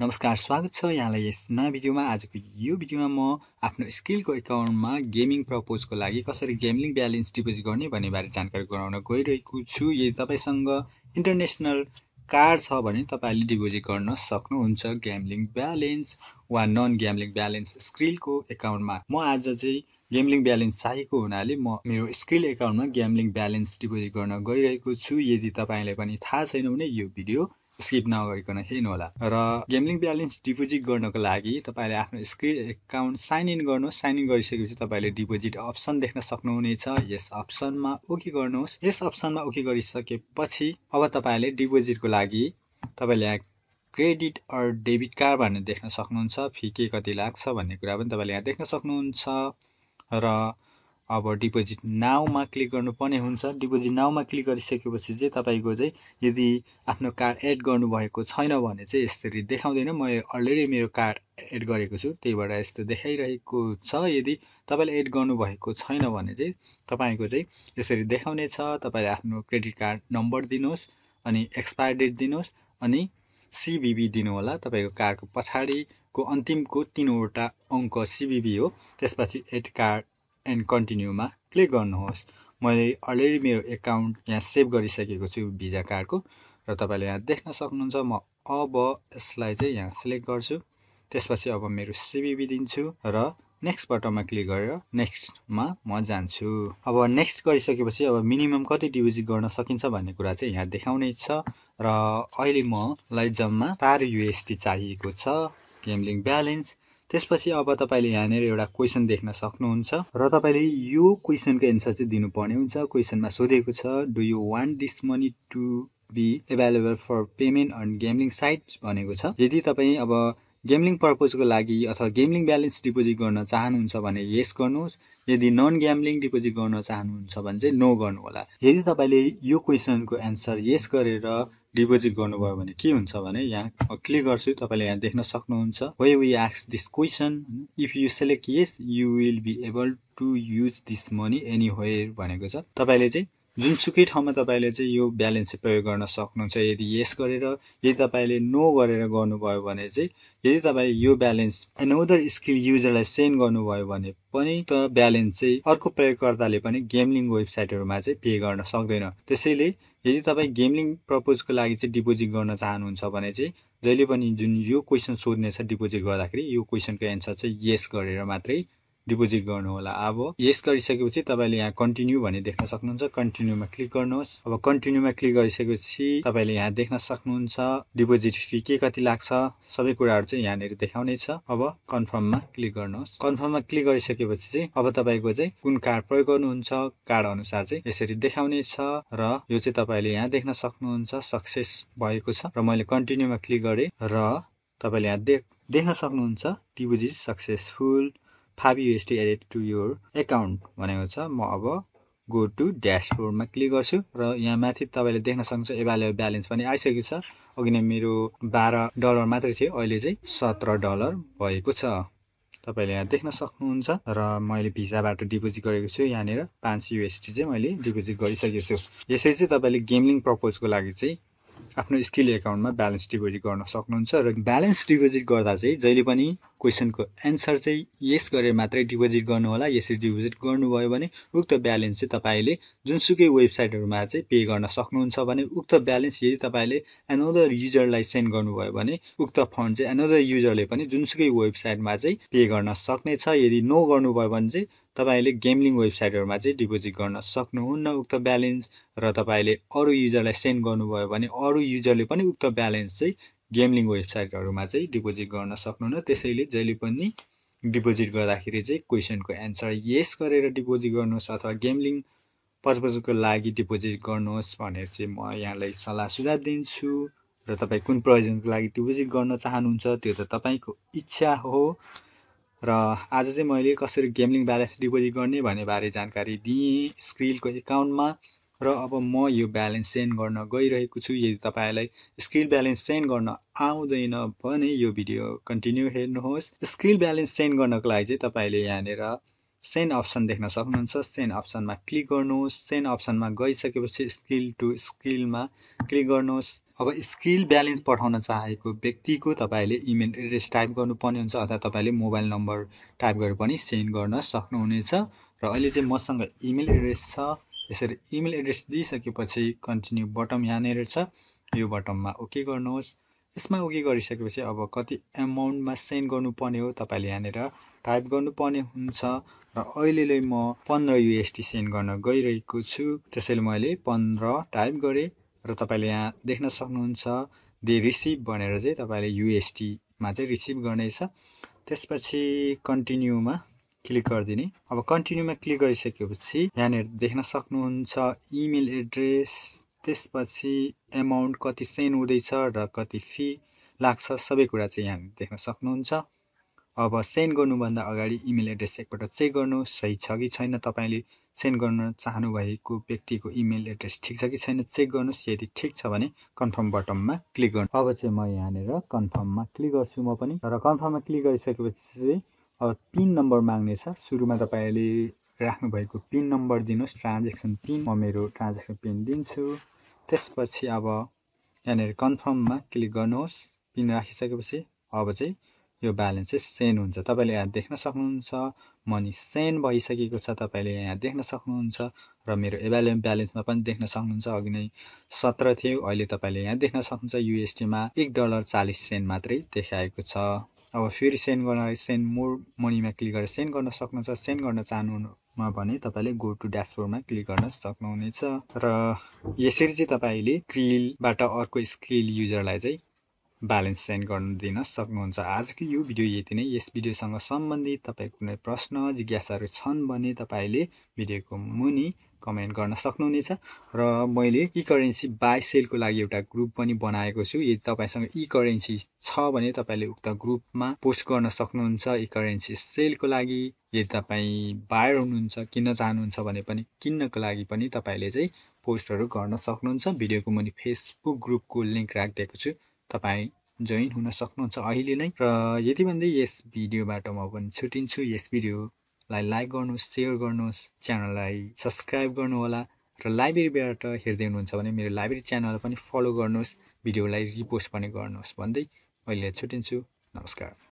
नमस्कार स्वागत छ यहाँलाई यस नयाँ भिडियोमा आजको यो भिडियोमा म आफ्नो स्किलको एकाउन्टमा गेमिङ प्रपोजको लागि कसरी गेमिङ ब्यालेन्स डिपोजिट गर्ने भन्ने बारे जानकारी गराउन गइरहेको छु यदि तपाईँसँग इन्टरनेसनल कार्ड छ भने तपाईँले डिपोजिट गर्न सक्नुहुन्छ ग्याम्लिङ ब्यालेन्स वा नन ग्याम्लिङ ब्यालेन्स स्किलको एकाउन्टमा म आज चाहिँ ग्याम्लिङ ब्यालेन्स चाहिएको हुनाले म मेरो स्किल एकाउन्टमा ग्याम्लिङ ब्यालेन्स डिपोजिट गर्न गइरहेको छु यदि तपाईँलाई पनि थाहा छैन भने यो भिडियो स्किप नगरिकन हेर्नुहोला र गेमलिङ ब्यालेन्स डिपोजिट गर्नको लागि तपाईँले आफ्नो स्क्रिन एकाउन्ट साइन इन गर्नुहोस् साइन इन गरिसकेपछि तपाईँले डिपोजिट अप्सन देख्न सक्नुहुनेछ यस अप्सनमा ओके गर्नुहोस् यस अप्सनमा ओके गरिसकेपछि अब तपाईँले डिपोजिटको लागि तपाईँले यहाँ क्रेडिट अर डेबिट कार्ड भनेर देख्न सक्नुहुन्छ फी के कति लाग्छ भन्ने कुरा पनि तपाईँले यहाँ देख्न सक्नुहुन्छ र अब डिपोजिट नाउमा क्लिक गर्नुपर्ने हुन्छ डिपोजिट नाउमा क्लिक गरिसकेपछि चाहिँ तपाईँको चाहिँ यदि आफ्नो कार्ड एड गर्नुभएको छैन भने चाहिँ यसरी देखाउँदैन म अलरेडी मेरो कार्ड एड गरेको छु त्यही भएर यस्तो देखाइरहेको छ यदि तपाईँले एड गर्नुभएको छैन भने चाहिँ तपाईँको चाहिँ यसरी देखाउने छ तपाईँले आफ्नो क्रेडिट कार्ड नम्बर दिनुहोस् अनि एक्सपायर डेट दिनुहोस् अनि सिबिबी दिनुहोला तपाईँको कार्डको पछाडिको अन्तिमको तिनवटा अङ्क सिबिबी हो त्यसपछि एड कार्ड एन्ड कन्टिन्यूमा क्लिक गर्नुहोस् मैले अलरेडी मेरो एकाउन्ट यहाँ सेभ गरिसकेको छु भिजा कार्डको र तपाईँले यहाँ देख्न सक्नुहुन्छ म अब यसलाई चाहिँ यहाँ सेलेक्ट गर्छु त्यसपछि अब मेरो सिबिबी दिन्छु र नेक्स्ट बटनमा क्लिक गरेर नेक्स्टमा म जान्छु अब नेक्स्ट गरिसकेपछि अब मिनिमम कति डिपोजिट गर्न सकिन्छ भन्ने कुरा चाहिँ यहाँ देखाउने छ र अहिले मलाई जम्मा चार युएसटी चाहिएको छ गेमलिङ ब्यालेन्स त्यसपछि अब तपाईँले यहाँनिर एउटा क्वेसन देख्न सक्नुहुन्छ र तपाईँले यो क्वेसनको एन्सर चाहिँ दिनुपर्ने हुन्छ क्वेसनमा सोधेको छ do you want this money to be available for payment on gambling site भनेको छ यदि तपाईँ अब गेमलिङ पर्पोजको लागि अथवा गेमलिङ ब्यालेन्स डिपोजिट गर्न चाहनुहुन्छ भने यस गर्नुहोस् यदि नन गेमलिङ डिपोजिट गर्न चाहनुहुन्छ भने चाहिँ नो गर्नु होला यदि तपाईँले यो क्वेसनको एन्सर यस गरेर डिपोजिट गर्नुभयो भने के हुन्छ भने यहाँ क्लिक गर्छु तपाईँले यहाँ देख्न सक्नुहुन्छ वे वी आक्स this question if you select yes you will be able to use this money anywhere भनेको छ तपाईँले चाहिँ जुनसुकै ठाउँमा तपाईँले चाहिँ यो ब्यालेन्स चाहिँ प्रयोग गर्न सक्नुहुन्छ यदि यस गरेर यदि तपाईँले नो गरेर गर्नुभयो भने चाहिँ यदि तपाईँ यो ब्यालेन्स एनदर स्किल युजरलाई सेन्ड गर्नुभयो भने पनि त ब्यालेन्स चाहिँ अर्को प्रयोगकर्ताले पनि गेमलिङ वेबसाइटहरूमा चाहिँ पे गर्न सक्दैन त्यसैले यदि तपाईँ गेमलिङ प्रपोजको लागि चाहिँ डिपोजिट गर्न चाहनुहुन्छ भने चाहिँ जहिले पनि जुन यो क्वेसन सोध्नेछ डिपोजिट गर्दाखेरि यो क्वेसनको एन्सर चाहिँ यस गरेर मात्रै डिपोजिट गर्नुहोला अब यस गरिसकेपछि तपाईँले यहाँ कन्टिन्यू भन्ने देख्न सक्नुहुन्छ कन्टिन्यूमा क्लिक गर्नुहोस् अब कन्टिन्यूमा क्लिक गरिसकेपछि तपाईँले यहाँ देख्न सक्नुहुन्छ डिपोजिट फी के कति लाग्छ सबै कुराहरू चाहिँ यहाँनिर छ अब कन्फर्ममा क्लिक गर्नुहोस् कन्फर्ममा क्लिक गरिसकेपछि चाहिँ अब तपाईँको चाहिँ कुन कार्ड प्रयोग गर्नुहुन्छ कार्ड अनुसार चाहिँ यसरी देखाउने छ र यो चाहिँ तपाईँले यहाँ देख्न सक्नुहुन्छ सक्सेस भएको छ र मैले कन्टिन्यूमा क्लिक गरेँ र तपाईँले यहाँ देख्न सक्नुहुन्छ deposit successful five USD added to your account भनेको छ म अब गो टु ड्यासबोर्डमा क्लिक गर्छु र यहाँ माथि तपाईँले देख्न सक्नुहुन्छ एभाइलेबल ब्यालेन्स पनि आइसकेको छ अघि नै मेरो बाह्र डलर मात्रै थियो अहिले चाहिँ सत्र डलर भएको छ तपाईँले यहाँ देख्न सक्नुहुन्छ र मैले भिजाबाट डिपोजिट गरेको छु यहाँनिर पाँच युएसटी चाहिँ मैले डिपोजिट गरिसकेको छु यसरी चाहिँ तपाईँले गेमिङ प्रपोजको लागि चाहिँ आफ्नो स्किल एकाउन्टमा ब्यालेन्स डिपोजिट गर्न सक्नुहुन्छ र ब्यालेन्स डिपोजिट गर्दा चाहिँ जहिले पनि क्वेसनको एन्सर चाहिँ यस गरेर मात्रै डिपोजिट गर्नुहोला यसरी डिपोजिट गर्नुभयो भने उक्त ब्यालेन्स चाहिँ तपाईँले जुनसुकै वेबसाइटहरूमा चाहिँ पे गर्न सक्नुहुन्छ भने उक्त ब्यालेन्स यदि तपाईँले एनदर युजरलाई सेन्ड गर्नुभयो भने उक्त फन्ड चाहिँ एनदर युजरले पनि जुनसुकै वेबसाइटमा चाहिँ पे गर्न सक्नेछ यदि नो गर्नुभयो भने चाहिँ तपाईँले गेमलिङ वेबसाइटहरूमा चाहिँ डिपोजिट गर्न सक्नुहुन्न उक्त ब्यालेन्स र तपाईँले अरू युजरलाई सेन्ड गर्नुभयो भने अरू युजरले पनि उक्त ब्यालेन्स चाहिँ गेमलिङ वेबसाइटहरूमा चाहिँ डिपोजिट गर्न सक्नुहुन्न त्यसैले जहिले पनि डिपोजिट गर्दाखेरि चाहिँ क्वेसनको एन्सर यस गरेर डिपोजिट गर्नुहोस् अथवा गेमलिङ पर्पजको लागि डिपोजिट गर्नुहोस् भनेर चाहिँ म यहाँलाई सल्लाह सुझाव दिन्छु र तपाईँ कुन प्रयोजनको लागि डिपोजिट गर्न चाहनुहुन्छ त्यो त तपाईँको इच्छा हो र आज चाहिँ मैले कसरी गेमलिङ ब्यालेन्स डिपोजिट गर्ने भन्ने बारे जानकारी दिएँ स्क्रिलको एकाउन्टमा र अब म यो ब्यालेन्स सेन्ड गर्न गइरहेको छु यदि तपाईँलाई स्किल ब्यालेन्स सेन्ड गर्न आउँदैन भने यो भिडियो कन्टिन्यू हेर्नुहोस् स्किल ब्यालेन्स सेन्ड गर्नको लागि चाहिँ तपाईँले यहाँनिर सेन्ड अप्सन देख्न सक्नुहुन्छ सेन्ड अप्सनमा क्लिक गर्नुहोस् सेन्ड अप्सनमा गइसकेपछि स्किल टु स्किलमा क्लिक गर्नुहोस् अब स्किल ब्यालेन्स पठाउन चाहेको व्यक्तिको तपाईँले इमेल एड्रेस टाइप गर्नुपर्ने हुन्छ अथवा तपाईँले मोबाइल नम्बर टाइप गरेर पनि सेन्ड गर्न सक्नुहुनेछ र अहिले चाहिँ मसँग इमेल एड्रेस छ यसरी इमेल एड्रेस दिइसकेपछि कन्टिन्यू बटम यहाँनिर छ यो बटममा ओके गर्नुहोस् यसमा ओके गरिसकेपछि अब कति एमाउन्टमा सेन्ड गर्नुपर्ने हो तपाईँले यहाँनिर टाइप गर्नुपर्ने हुन्छ र अहिलेले म पन्ध्र युएसटी सेन्ड गर्न गइरहेको छु त्यसैले मैले पन्ध्र टाइप गरेँ र तपाईँले यहाँ देख्न सक्नुहुन्छ दे रिसिभ भनेर चाहिँ तपाईँले युएसटीमा चाहिँ रिसिभ गर्नेछ त्यसपछि कन्टिन्यूमा क्लिक गरिदिने अब कन्टिन्यूमा क्लिक गरिसकेपछि यहाँनिर देख्न सक्नुहुन्छ इमेल एड्रेस त्यसपछि एमाउन्ट कति सेन्ड हुँदैछ र कति फी लाग्छ सबै कुरा चाहिँ यहाँ देख्न सक्नुहुन्छ अब सेन्ड गर्नुभन्दा अगाडि इमेल एड्रेस एकपल्ट चेक गर्नु सही छ कि छैन तपाईँले सेन्ड गर्न चाहनुभएको व्यक्तिको इमेल एड्रेस ठिक छ कि छैन चेक गर्नुहोस् यदि ठिक छ भने कन्फर्म बटनमा क्लिक गर्नु अब चाहिँ म यहाँनिर कन्फर्ममा क्लिक गर्छु म पनि र कन्फर्ममा क्लिक गरिसकेपछि चाहिँ अब पिन नम्बर माग्नेछ सुरुमा तपाईँले राख्नुभएको पिन नम्बर दिनुहोस् ट्रान्जेक्सन पिन म मेरो ट्रान्जेक्सन पिन दिन्छु त्यसपछि अब यहाँनिर कन्फर्ममा क्लिक गर्नुहोस् पिन राखिसकेपछि अब चाहिँ यो ब्यालेन्स चाहिँ सेन्ड हुन्छ तपाईँले यहाँ देख्न सक्नुहुन्छ मनी सेन्ड भइसकेको छ तपाईँले यहाँ देख्न सक्नुहुन्छ र मेरो एभालुएम ब्यालेन्समा पनि देख्न सक्नुहुन्छ अघि नै सत्र थियो अहिले तपाईँले यहाँ देख्न सक्नुहुन्छ युएसटीमा एक डलर चालिस सेन्ट मात्रै देखाएको छ अब फेरि सेन्ड गर्नलाई सेन्ड मोर मनीमा क्लिक गरेर सेन्ड गर्न सक्नुहुन्छ सेन्ड गर्न चाहनुमा भने तपाईँले गो टु ड्यासबोर्डमा क्लिक गर्न सक्नुहुनेछ र यसरी चाहिँ तपाईँले क्रिलबाट अर्को स्क्रिल युजरलाई चाहिँ ब्यालेन्स सेन्ड दिन सक्नुहुन्छ आजको यो भिडियो यति नै यस भिडियोसँग सम्बन्धित तपाईँको कुनै प्रश्न जिज्ञासाहरू छन् भने तपाईँले भिडियोको मुनि कमेन्ट गर्न सक्नुहुनेछ र मैले इ करेन्सी बाई सेलको लागि एउटा ग्रुप पनि बनाएको छु यदि तपाईँसँग इ e करेन्सी छ भने तपाईँले उक्त ग्रुपमा पोस्ट गर्न सक्नुहुन्छ इ करेन्सी सेलको लागि यदि तपाईँ बायर हुनुहुन्छ किन्न चाहनुहुन्छ भने पनि किन्नको लागि पनि तपाईँले चाहिँ पोस्टहरू गर्न सक्नुहुन्छ भिडियोको मुनि फेसबुक ग्रुपको लिङ्क राखिदिएको छु तपाईँ जोइन हुन सक्नुहुन्छ अहिले नै र यति भन्दै यस भिडियोबाट म पनि छुट्टिन्छु यस भिडियोलाई लाइक गर्नुहोस् सेयर गर्नुहोस् च्यानललाई सब्सक्राइब गर्नुहोला र लाइब्रेरीबाट हेर्दै हुनुहुन्छ भने मेरो लाइब्रेरी च्यानल पनि फलो गर्नुहोस् भिडियोलाई रिपोस्ट पनि गर्नुहोस् भन्दै अहिले छुट्टिन्छु नमस्कार